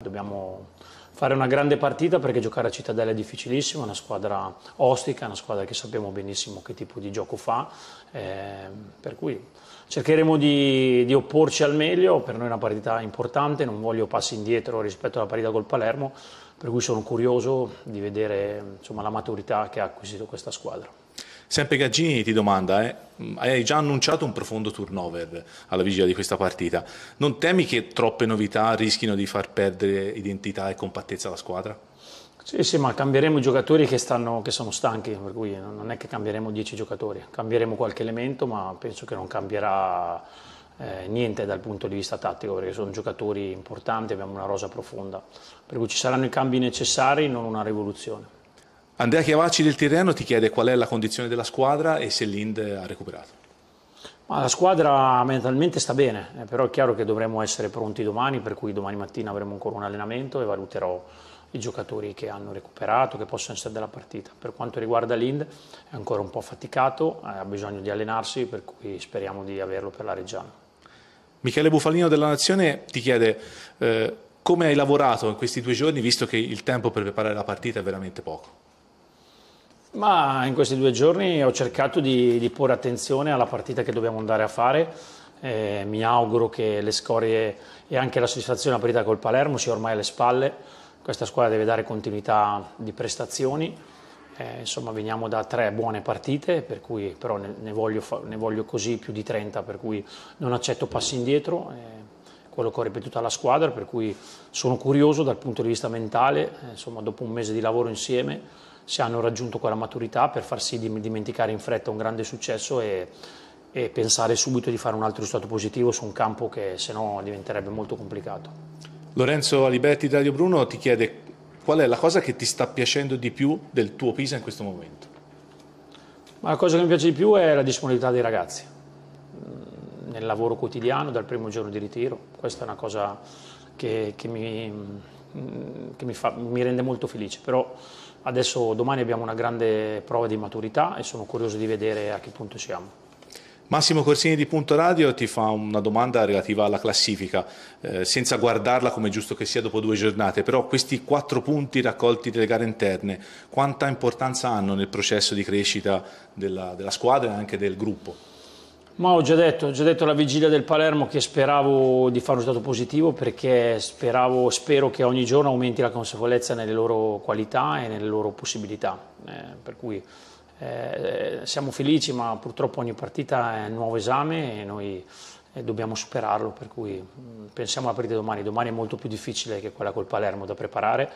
Dobbiamo fare una grande partita perché giocare a Cittadella è difficilissimo, è una squadra ostica, una squadra che sappiamo benissimo che tipo di gioco fa, eh, per cui cercheremo di, di, opporci al meglio, per noi è una partita importante, non voglio passi indietro rispetto alla partita col Palermo, per cui sono curioso di vedere insomma, la maturità che ha acquisito questa squadra. Sempre Gaggini ti domanda, eh, mm, hai già annunciato un profondo turnover alla vigilia di questa partita, non temi che troppe novità rischino di far perdere identità e compattezza alla squadra? Sì, sì, ma cambieremo i giocatori che, stanno, che sono stanchi, per cui non è che cambieremo 10 giocatori, cambieremo qualche elemento, ma penso che non cambierà eh, niente dal punto di vista tattico, perché sono giocatori importanti, abbiamo una rosa profonda, per cui ci saranno i cambi necessari, non una rivoluzione. Andrea Chiavacci del Tirreno ti chiede qual è la condizione della squadra e se l'Ind ha recuperato. Ma la squadra mentalmente sta bene, eh, però è chiaro che dovremo essere pronti domani, per cui domani mattina avremo ancora un allenamento e valuterò i giocatori che hanno recuperato, che possono essere della partita. Per quanto riguarda l'Ind è ancora un po' affaticato, eh, ha bisogno di allenarsi, per cui speriamo di averlo per la Reggiana. Michele Bufalino della Nazione ti chiede eh, come hai lavorato in questi due giorni, visto che il tempo per preparare la partita è veramente poco. Ma in questi due giorni ho cercato di, di porre attenzione alla partita che dobbiamo andare a fare. Eh, mi auguro che le scorie e anche la soddisfazione della partita col Palermo sia ormai alle spalle. Questa squadra deve dare continuità di prestazioni. Eh, insomma, veniamo da tre buone partite, per cui però ne, ne, voglio, ne, voglio, così più di 30, per cui non accetto passi indietro. Eh, quello che ho ripetuto alla squadra, per cui sono curioso dal punto di vista mentale, eh, insomma, dopo un mese di lavoro insieme se hanno raggiunto quella maturità per far sì di dimenticare in fretta un grande successo e, e pensare subito di fare un altro risultato positivo su un campo che se no diventerebbe molto complicato. Lorenzo Aliberti Dario Bruno ti chiede qual è la cosa che ti sta piacendo di più del tuo Pisa in questo momento? Ma la cosa che mi piace di più è la disponibilità dei ragazzi mm, nel lavoro quotidiano dal primo giorno di ritiro. Questa è una cosa che, che mi, Mm, che mi, fa, mi rende molto felice, però adesso domani abbiamo una grande prova di maturità e sono curioso di vedere a che punto siamo. Massimo Corsini di Punto Radio ti fa una domanda relativa alla classifica, eh, senza guardarla come giusto che sia dopo due giornate, però questi quattro punti raccolti delle gare interne, quanta importanza hanno nel processo di crescita della, della squadra e anche del gruppo? Ma ho già detto, ho già detto alla vigilia del Palermo che speravo di fare un risultato positivo perché speravo, spero che ogni giorno aumenti la consapevolezza nelle loro qualità e nelle loro possibilità. Eh, per cui eh, siamo felici, ma purtroppo ogni partita è un nuovo esame e noi eh, dobbiamo superarlo. Per cui mh, mm, pensiamo alla partita domani. Domani è molto più difficile che quella col Palermo da preparare